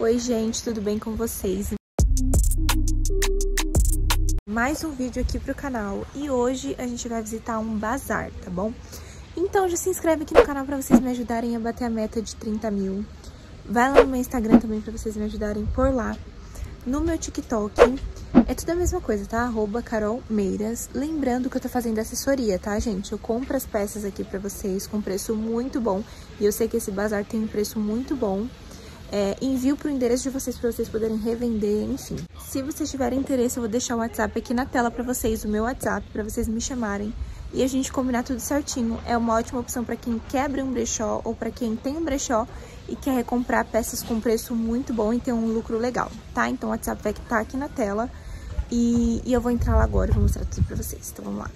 Oi, gente, tudo bem com vocês? Mais um vídeo aqui pro canal e hoje a gente vai visitar um bazar, tá bom? Então já se inscreve aqui no canal pra vocês me ajudarem a bater a meta de 30 mil. Vai lá no meu Instagram também pra vocês me ajudarem por lá. No meu TikTok, é tudo a mesma coisa, tá? Arroba Carol Meiras. Lembrando que eu tô fazendo assessoria, tá, gente? Eu compro as peças aqui pra vocês com preço muito bom. E eu sei que esse bazar tem um preço muito bom é, envio para o endereço de vocês para vocês poderem revender, enfim. Se vocês tiverem interesse, eu vou deixar o WhatsApp aqui na tela para vocês, o meu WhatsApp, para vocês me chamarem e a gente combinar tudo certinho. É uma ótima opção para quem quer abrir um brechó ou para quem tem um brechó e quer recomprar peças com preço muito bom e ter um lucro legal, tá? Então o WhatsApp vai estar tá aqui na tela e, e eu vou entrar lá agora e vou mostrar tudo para vocês. Então vamos lá.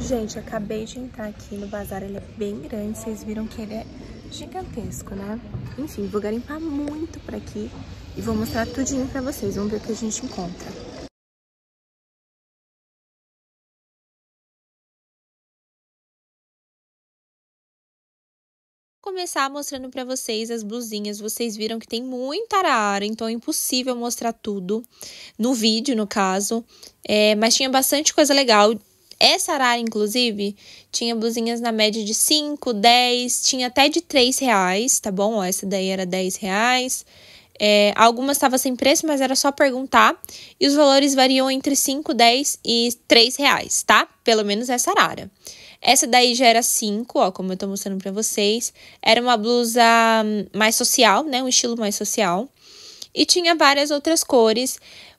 Gente, acabei de entrar aqui no bazar, ele é bem grande, vocês viram que ele é gigantesco, né? Enfim, vou garimpar muito pra aqui e vou mostrar tudinho pra vocês, vamos ver o que a gente encontra. começar mostrando para vocês as blusinhas. Vocês viram que tem muita arara, então é impossível mostrar tudo no vídeo, no caso. É, mas tinha bastante coisa legal. Essa arara, inclusive, tinha blusinhas na média de 5, 10, tinha até de 3 reais, tá bom? Ó, essa daí era 10 reais. É, algumas estavam sem preço, mas era só perguntar. E os valores variam entre 5, 10 e 3 reais, tá? Pelo menos essa arara. Essa daí já era 5, ó, como eu tô mostrando pra vocês. Era uma blusa hum, mais social, né? Um estilo mais social. E tinha várias outras cores.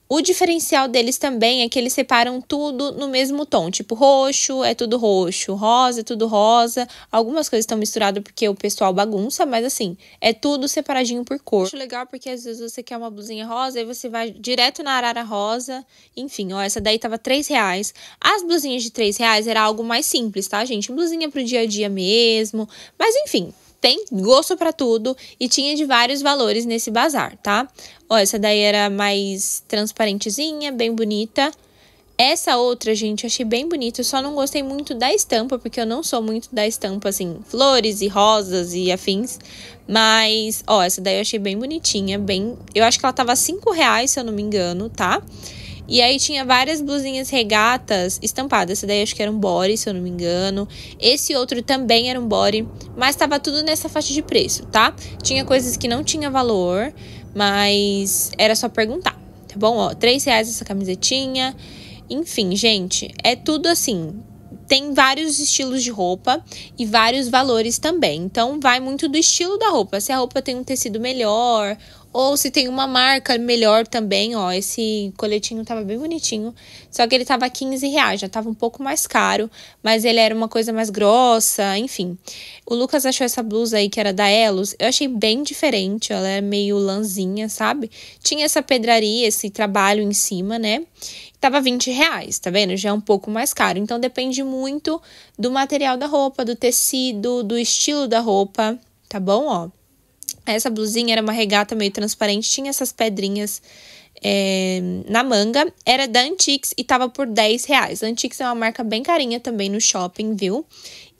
O diferencial deles também é que eles separam tudo no mesmo tom, tipo roxo é tudo roxo, rosa é tudo rosa. Algumas coisas estão misturadas porque o pessoal bagunça, mas assim, é tudo separadinho por cor. Acho legal porque às vezes você quer uma blusinha rosa e você vai direto na arara rosa. Enfim, ó, essa daí tava 3 reais. As blusinhas de 3 reais era algo mais simples, tá, gente? Blusinha pro dia a dia mesmo. Mas enfim, tem gosto para tudo e tinha de vários valores nesse bazar, tá? Ó, essa daí era mais transparentezinha, bem bonita. Essa outra, gente, achei bem bonita, só não gostei muito da estampa, porque eu não sou muito da estampa, assim, flores e rosas e afins. Mas, ó, essa daí eu achei bem bonitinha, bem... Eu acho que ela tava 5 reais, se eu não me engano, tá? Tá? E aí tinha várias blusinhas regatas estampadas. Essa daí acho que era um body, se eu não me engano. Esse outro também era um body, mas tava tudo nessa faixa de preço, tá? Tinha coisas que não tinha valor, mas era só perguntar, tá bom? Ó, 3 reais essa camisetinha. Enfim, gente, é tudo assim, tem vários estilos de roupa e vários valores também. Então, vai muito do estilo da roupa. Se a roupa tem um tecido melhor ou se tem uma marca melhor também, ó. Esse coletinho tava bem bonitinho. Só que ele tava 15 reais, já tava um pouco mais caro. Mas ele era uma coisa mais grossa, enfim. O Lucas achou essa blusa aí que era da Elos. Eu achei bem diferente. Ela é meio lãzinha, sabe? Tinha essa pedraria, esse trabalho em cima, né? Tava 20 reais, tá vendo? Já é um pouco mais caro. Então depende muito do material da roupa, do tecido, do estilo da roupa, tá bom? Ó. Essa blusinha era uma regata meio transparente, tinha essas pedrinhas é, na manga. Era da Antiques e tava por 10 reais. A Antiques é uma marca bem carinha também no shopping, viu?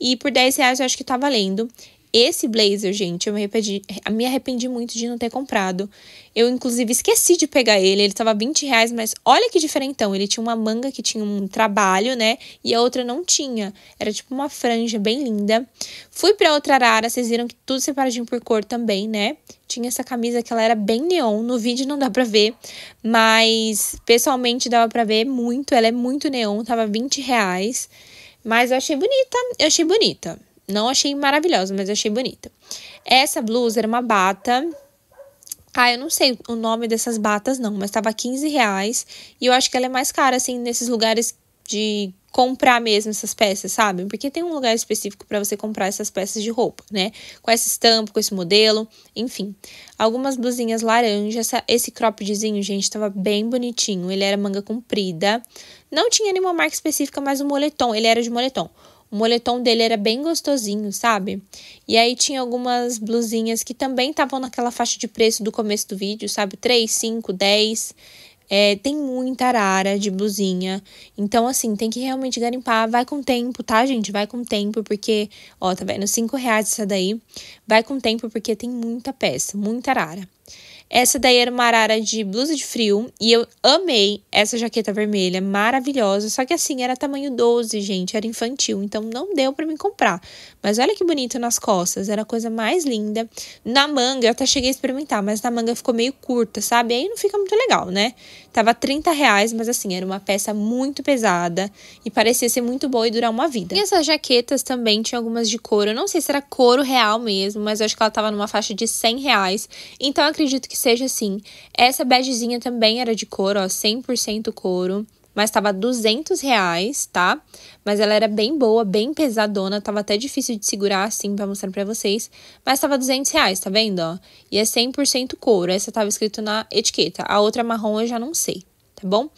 E por 10 reais eu acho que tá valendo. Esse blazer, gente, eu me arrependi, me arrependi muito de não ter comprado. Eu, inclusive, esqueci de pegar ele. Ele tava 20 reais, mas olha que diferentão. Ele tinha uma manga que tinha um trabalho, né? E a outra não tinha. Era tipo uma franja bem linda. Fui pra outra arara, vocês viram que tudo separadinho por cor também, né? Tinha essa camisa que ela era bem neon. No vídeo não dá pra ver, mas pessoalmente dava pra ver muito. Ela é muito neon, tava 20 reais. Mas eu achei bonita, eu achei bonita. Não achei maravilhosa, mas achei bonita. Essa blusa era uma bata. Ah, eu não sei o nome dessas batas, não, mas tava 15 reais. E eu acho que ela é mais cara, assim, nesses lugares de comprar mesmo essas peças, sabe? Porque tem um lugar específico para você comprar essas peças de roupa, né? Com essa estampa, com esse modelo, enfim. Algumas blusinhas laranja, essa, esse croppedzinho, gente, estava bem bonitinho. Ele era manga comprida. Não tinha nenhuma marca específica, mas o moletom, ele era de moletom. O moletom dele era bem gostosinho, sabe? E aí tinha algumas blusinhas que também estavam naquela faixa de preço do começo do vídeo, sabe? 3, 5, 10. É, tem muita arara de blusinha. Então, assim, tem que realmente garimpar. Vai com tempo, tá, gente? Vai com tempo, porque, ó, tá vendo? 5 reais essa daí. Vai com tempo, porque tem muita peça, muita arara. Essa daí era uma arara de blusa de frio e eu amei essa jaqueta vermelha, maravilhosa. Só que assim, era tamanho 12, gente, era infantil, então não deu para me comprar. Mas olha que bonito nas costas, era a coisa mais linda. Na manga, eu até cheguei a experimentar, mas na manga ficou meio curta, sabe? Aí não fica muito legal, né? Tava 30 reais, mas assim, era uma peça muito pesada e parecia ser muito boa e durar uma vida. E essas jaquetas também tinham algumas de couro, eu não sei se era couro real mesmo, mas eu acho que ela tava numa faixa de 100 reais. Então acredito que seja assim. Essa begezinha também era de couro, ó, 100% couro. Mas tava 200 reais, tá? Mas ela era bem boa, bem pesadona. Tava até difícil de segurar assim pra mostrar pra vocês. Mas tava 200 reais, tá vendo, ó? E é 100% couro. Essa tava escrito na etiqueta. A outra marrom eu já não sei, tá bom?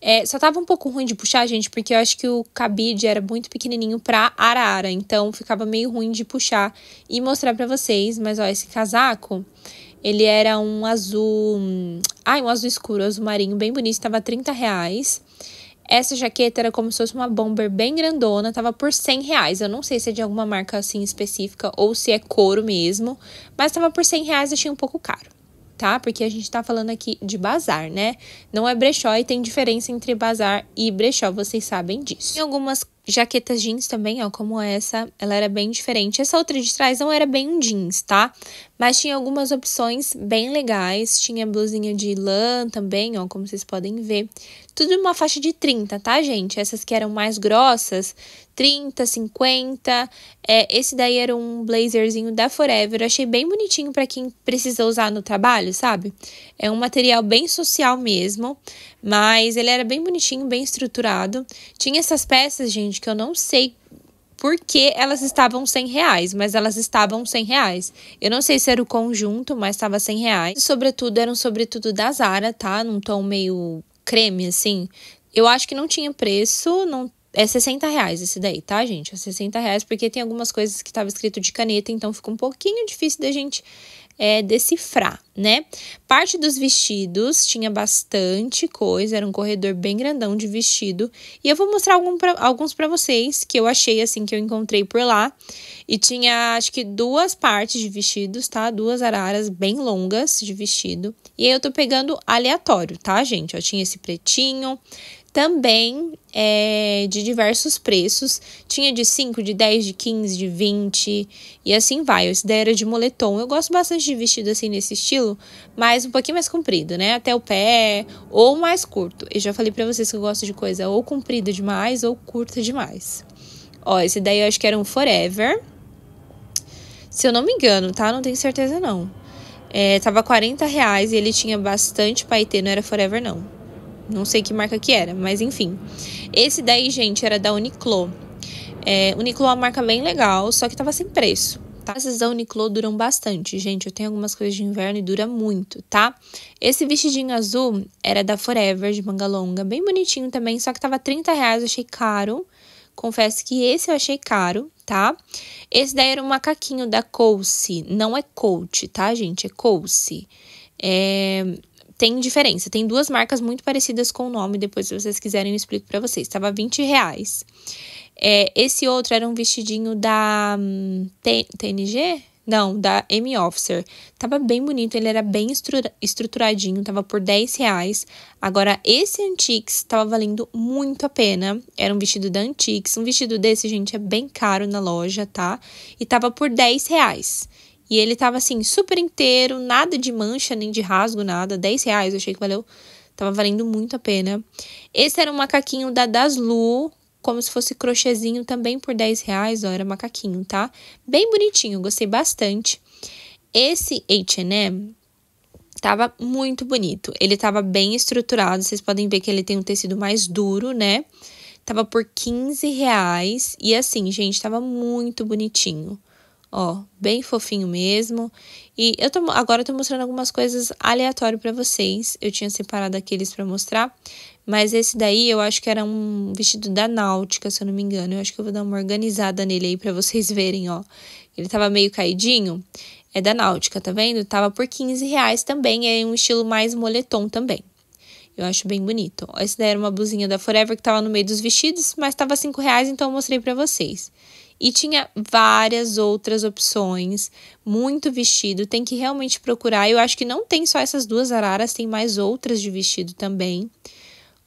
É, só tava um pouco ruim de puxar, gente, porque eu acho que o cabide era muito pequenininho pra arara, então ficava meio ruim de puxar e mostrar pra vocês. Mas, ó, esse casaco, ele era um azul. Hum, ai, ah, um azul escuro, azul marinho, bem bonito, estava 30 reais. Essa jaqueta era como se fosse uma bomber bem grandona, tava por 100 reais. Eu não sei se é de alguma marca assim específica ou se é couro mesmo, mas tava por 100 reais, achei um pouco caro tá? Porque a gente tá falando aqui de bazar, né? Não é brechó e tem diferença entre bazar e brechó, vocês sabem disso. Tem algumas jaquetas jeans também, ó, como essa, ela era bem diferente. Essa outra de trás não era bem um jeans, tá? Mas tinha algumas opções bem legais, tinha blusinha de lã também, ó, como vocês podem ver. Tudo uma faixa de 30, tá, gente? Essas que eram mais grossas, 30, 50. É, esse daí era um blazerzinho da Forever. Eu achei bem bonitinho para quem precisa usar no trabalho, sabe? É um material bem social mesmo, mas ele era bem bonitinho, bem estruturado. Tinha essas peças, gente, que eu não sei porque elas estavam 100 reais, mas elas estavam 100 reais. Eu não sei se era o conjunto, mas estava 100 reais. sobretudo, eram sobretudo da Zara, tá? Num tom meio creme, assim, eu acho que não tinha preço, não é 60 reais esse daí, tá, gente? É 60 reais, porque tem algumas coisas que tava escrito de caneta, então fica um pouquinho difícil da gente é, decifrar, né? Parte dos vestidos tinha bastante coisa, era um corredor bem grandão de vestido. E eu vou mostrar algum pra, alguns para vocês que eu achei assim que eu encontrei por lá. E tinha acho que duas partes de vestidos, tá? Duas araras bem longas de vestido. E aí eu tô pegando aleatório, tá, gente? Eu tinha esse pretinho, também é, de diversos preços. Tinha de 5, de 10, de 15, de 20 e assim vai. Esse daí era de moletom. Eu gosto bastante de vestido assim nesse estilo, mas um pouquinho mais comprido, né? Até o pé ou mais curto. Eu já falei para vocês que eu gosto de coisa ou comprida demais ou curta demais. Ó, esse daí eu acho que era um Forever. Se eu não me engano, tá? Não tenho certeza não. É, tava 40 reais e ele tinha bastante paetê, não era Forever não. Não sei que marca que era, mas enfim. Esse daí, gente, era da Uniqlo. É, Uniqlo é uma marca bem legal, só que tava sem preço. Tá? Essas da Uniqlo duram bastante, gente. Eu tenho algumas coisas de inverno e dura muito, tá? Esse vestidinho azul era da Forever, de manga longa. Bem bonitinho também, só que tava 30 reais, eu achei caro. Confesso que esse eu achei caro, tá? Esse daí era um macaquinho da Coase. Não é Coach, tá, gente? É Coase. É tem diferença. Tem duas marcas muito parecidas com o nome, depois se vocês quiserem eu explico para vocês. Tava 20 reais. É, esse outro era um vestidinho da hum, TNG? Não, da M Officer. Tava bem bonito, ele era bem estruturadinho, tava por 10 reais. Agora, esse Antiques tava valendo muito a pena. Era um vestido da Antiques. Um vestido desse, gente, é bem caro na loja, tá? E tava por 10 reais. E ele tava assim, super inteiro, nada de mancha, nem de rasgo, nada. 10 reais, eu achei que valeu. Tava valendo muito a pena. Esse era um macaquinho da Daslu, como se fosse crochêzinho também por 10 reais, ó, era macaquinho, tá? Bem bonitinho, gostei bastante. Esse H&M tava muito bonito. Ele tava bem estruturado, vocês podem ver que ele tem um tecido mais duro, né? Tava por 15 reais e assim, gente, tava muito bonitinho. Ó, bem fofinho mesmo. E eu tô, agora eu tô mostrando algumas coisas aleatório para vocês. Eu tinha separado aqueles para mostrar, mas esse daí eu acho que era um vestido da Náutica, se eu não me engano. Eu acho que eu vou dar uma organizada nele aí para vocês verem, ó. Ele tava meio caidinho. É da Náutica, tá vendo? Tava por 15 reais também, é um estilo mais moletom também. Eu acho bem bonito. Esse daí era uma blusinha da Forever que tava no meio dos vestidos, mas tava 5 reais, então eu mostrei para vocês. E tinha várias outras opções, muito vestido, tem que realmente procurar. Eu acho que não tem só essas duas araras, tem mais outras de vestido também.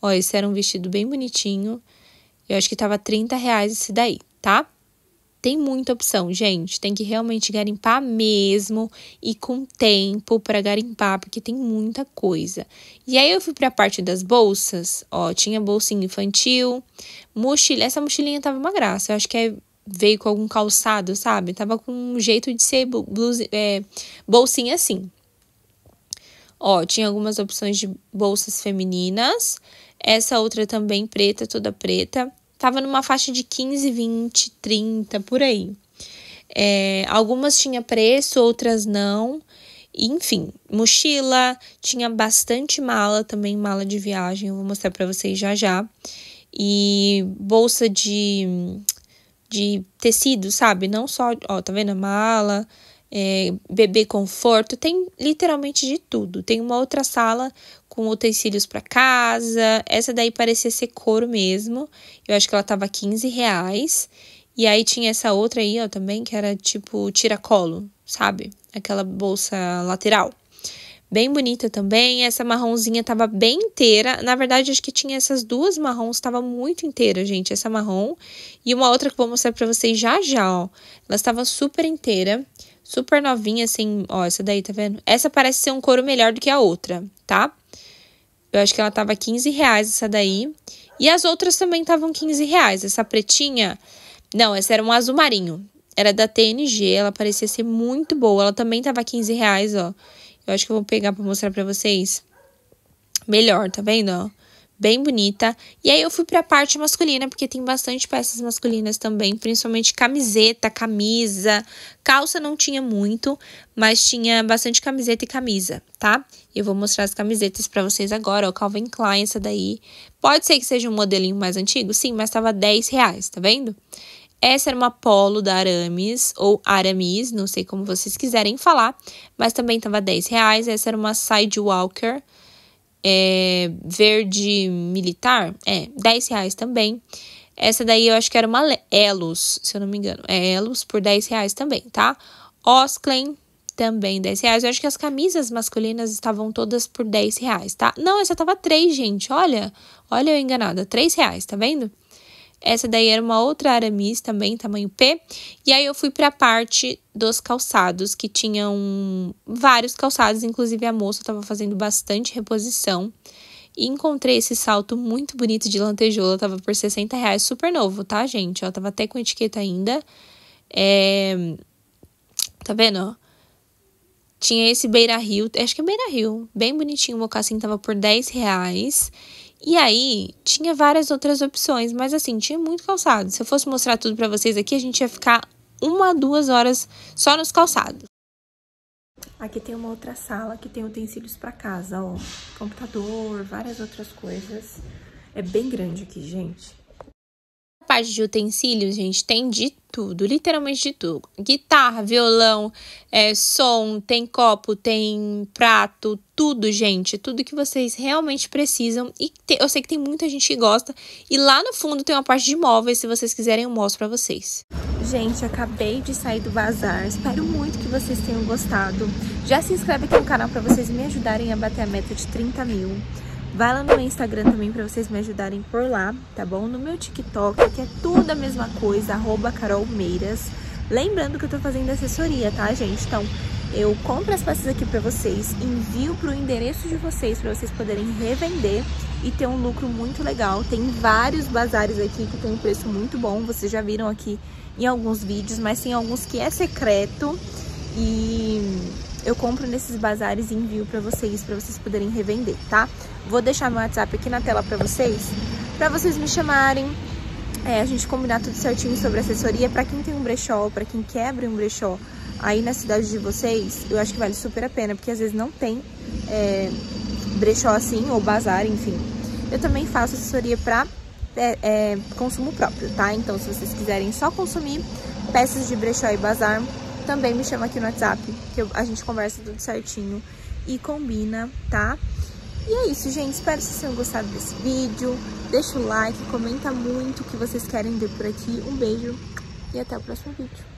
Ó, esse era um vestido bem bonitinho. Eu acho que tava 30 reais esse daí, tá? Tem muita opção, gente. Tem que realmente garimpar mesmo e com tempo para garimpar, porque tem muita coisa. E aí eu fui para a parte das bolsas, ó, tinha bolsinha infantil, mochila, essa mochilinha tava uma graça. Eu acho que é veio com algum calçado, sabe? Tava com um jeito de ser blusa, é, bolsinha assim. Ó, tinha algumas opções de bolsas femininas. Essa outra também preta, toda preta. Tava numa faixa de 15, 20, 30, por aí. É, algumas tinha preço, outras não. Enfim, mochila, tinha bastante mala também, mala de viagem, eu vou mostrar para vocês já já. E bolsa de de tecido, sabe? Não só, ó, tá vendo? Mala, é, bebê conforto, tem literalmente de tudo. Tem uma outra sala com utensílios para casa. Essa daí parecia ser couro mesmo. Eu acho que ela tava 15 reais. E aí tinha essa outra aí, ó, também, que era tipo tiracolo, sabe? Aquela bolsa lateral bem bonita também. Essa marronzinha tava bem inteira. Na verdade, acho que tinha essas duas marrons, tava muito inteira, gente. Essa marrom e uma outra que eu vou mostrar pra vocês já já, ó. Ela estava super inteira, super novinha, assim, ó, essa daí, tá vendo? Essa parece ser um couro melhor do que a outra, tá? Eu acho que ela tava 15 reais essa daí. E as outras também estavam 15 reais. Essa pretinha... Não, essa era um azul marinho. Era da TNG, ela parecia ser muito boa. Ela também tava 15 reais, ó. Eu acho que eu vou pegar para mostrar para vocês. Melhor, tá vendo? Ó? Bem bonita. E aí eu fui para a parte masculina, porque tem bastante peças masculinas também, principalmente camiseta, camisa. Calça não tinha muito, mas tinha bastante camiseta e camisa, tá? Eu vou mostrar as camisetas para vocês agora, ó, Calvin Klein essa daí. Pode ser que seja um modelinho mais antigo, sim, mas tava 10 reais, tá vendo? Essa era uma polo da Aramis, ou Aramis, não sei como vocês quiserem falar, mas também estava 10 reais. Essa era uma Sidewalker é, verde militar, é, 10 reais também. Essa daí eu acho que era uma Elos, se eu não me engano. É Elos por 10 reais também, tá? Osclen, também 10 reais. Eu acho que as camisas masculinas estavam todas por 10 reais, tá? Não, essa tava 3, gente. Olha, olha eu enganada. 3 reais, tá vendo? Essa daí era uma outra aramis também, tamanho P. E aí eu fui para a parte dos calçados, que tinham vários calçados, inclusive a moça estava fazendo bastante reposição. E encontrei esse salto muito bonito de lantejoula, tava por 60 reais, super novo, tá, gente? Ó, tava até com etiqueta ainda. É... Tá vendo, tinha esse Beira Rio, acho que é Beira Rio, bem bonitinho, o mocassim tava por 10 reais. E aí, tinha várias outras opções, mas assim, tinha muito calçado. Se eu fosse mostrar tudo para vocês aqui, a gente ia ficar uma, duas horas só nos calçados. Aqui tem uma outra sala que tem utensílios para casa, ó. Computador, várias outras coisas. É bem grande aqui, gente parte de utensílios, gente, tem de tudo, literalmente de tudo. Guitarra, violão, é, som, tem copo, tem prato, tudo, gente. Tudo que vocês realmente precisam. E te, eu sei que tem muita gente que gosta. E lá no fundo tem uma parte de móveis, se vocês quiserem eu mostro pra vocês. Gente, acabei de sair do bazar. Espero muito que vocês tenham gostado. Já se inscreve aqui no canal pra vocês me ajudarem a bater a meta de 30 mil. Vai lá no meu Instagram também para vocês me ajudarem por lá, tá bom? No meu TikTok, que é tudo a mesma coisa, arroba carolmeiras. Lembrando que eu tô fazendo assessoria, tá, gente? Então, eu compro as peças aqui para vocês, envio para o endereço de vocês para vocês poderem revender e ter um lucro muito legal. Tem vários bazares aqui que tem um preço muito bom, vocês já viram aqui em alguns vídeos, mas tem alguns que é secreto e eu compro nesses bazares e envio para vocês, para vocês poderem revender, tá? Vou deixar meu WhatsApp aqui na tela para vocês, para vocês me chamarem, é, a gente combinar tudo certinho sobre assessoria. Para quem tem um brechó, para quem quebra um brechó aí na cidade de vocês, eu acho que vale super a pena, porque às vezes não tem é, brechó assim, ou bazar, enfim. Eu também faço assessoria para é, é, consumo próprio, tá? Então, se vocês quiserem só consumir peças de brechó e bazar, também me chama aqui no WhatsApp, que a gente conversa tudo certinho e combina, tá? E é isso, gente. Espero que vocês tenham gostado desse vídeo. Deixa o like, comenta muito o que vocês querem ver por aqui. Um beijo e até o próximo vídeo.